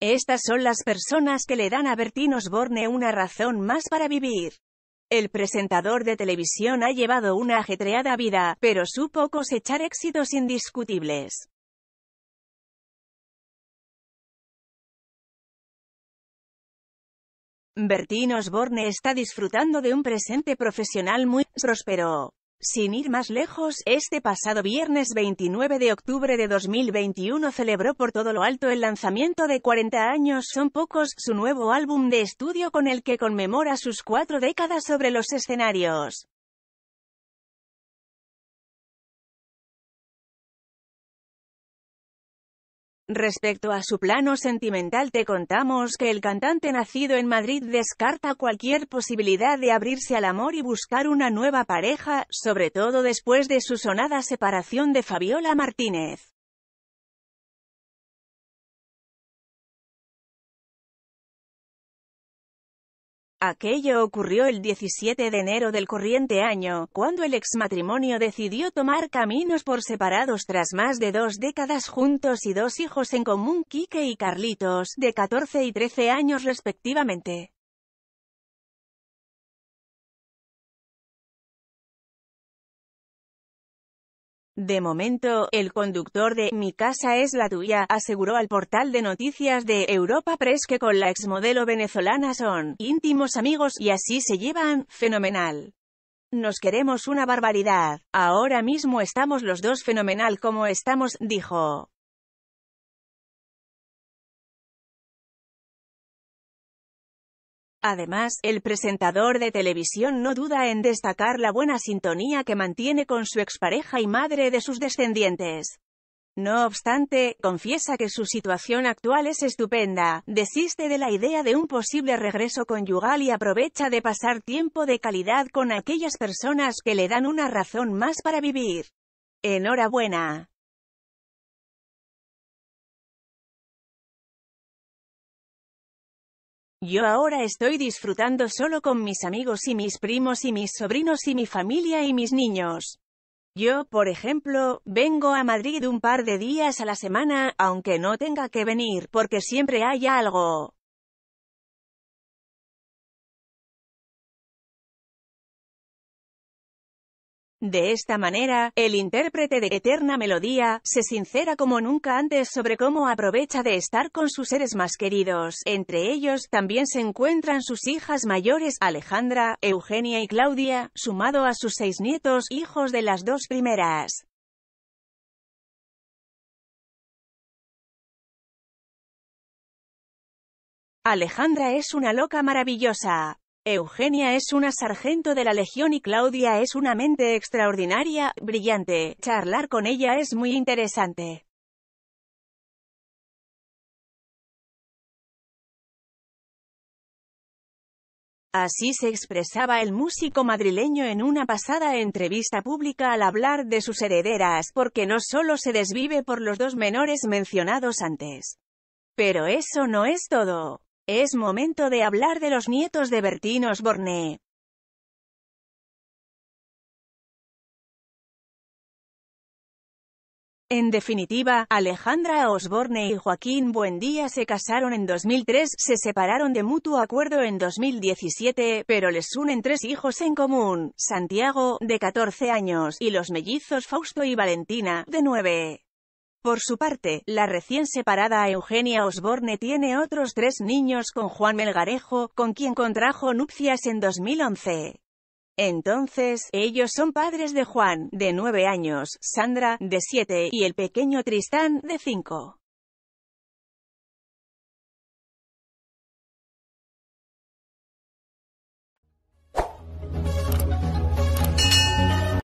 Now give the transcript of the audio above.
Estas son las personas que le dan a Bertín Osborne una razón más para vivir. El presentador de televisión ha llevado una ajetreada vida, pero supo cosechar éxitos indiscutibles. Bertín Osborne está disfrutando de un presente profesional muy próspero. Sin ir más lejos, este pasado viernes 29 de octubre de 2021 celebró por todo lo alto el lanzamiento de 40 años son pocos, su nuevo álbum de estudio con el que conmemora sus cuatro décadas sobre los escenarios. Respecto a su plano sentimental te contamos que el cantante nacido en Madrid descarta cualquier posibilidad de abrirse al amor y buscar una nueva pareja, sobre todo después de su sonada separación de Fabiola Martínez. Aquello ocurrió el 17 de enero del corriente año, cuando el exmatrimonio decidió tomar caminos por separados tras más de dos décadas juntos y dos hijos en común Quique y Carlitos, de 14 y 13 años respectivamente. De momento, el conductor de Mi casa es la tuya, aseguró al portal de noticias de Europa Press que con la exmodelo venezolana son íntimos amigos y así se llevan, fenomenal. Nos queremos una barbaridad. Ahora mismo estamos los dos fenomenal como estamos, dijo. Además, el presentador de televisión no duda en destacar la buena sintonía que mantiene con su expareja y madre de sus descendientes. No obstante, confiesa que su situación actual es estupenda, desiste de la idea de un posible regreso conyugal y aprovecha de pasar tiempo de calidad con aquellas personas que le dan una razón más para vivir. Enhorabuena. Yo ahora estoy disfrutando solo con mis amigos y mis primos y mis sobrinos y mi familia y mis niños. Yo, por ejemplo, vengo a Madrid un par de días a la semana, aunque no tenga que venir, porque siempre hay algo. De esta manera, el intérprete de Eterna Melodía, se sincera como nunca antes sobre cómo aprovecha de estar con sus seres más queridos. Entre ellos, también se encuentran sus hijas mayores, Alejandra, Eugenia y Claudia, sumado a sus seis nietos, hijos de las dos primeras. Alejandra es una loca maravillosa. Eugenia es una sargento de la Legión y Claudia es una mente extraordinaria, brillante. Charlar con ella es muy interesante. Así se expresaba el músico madrileño en una pasada entrevista pública al hablar de sus herederas, porque no solo se desvive por los dos menores mencionados antes. Pero eso no es todo. Es momento de hablar de los nietos de Bertín Osborne. En definitiva, Alejandra Osborne y Joaquín Buendía se casaron en 2003, se separaron de mutuo acuerdo en 2017, pero les unen tres hijos en común, Santiago, de 14 años, y los mellizos Fausto y Valentina, de 9. Por su parte, la recién separada Eugenia Osborne tiene otros tres niños con Juan Melgarejo, con quien contrajo nupcias en 2011. Entonces, ellos son padres de Juan, de nueve años, Sandra, de siete, y el pequeño Tristán, de cinco.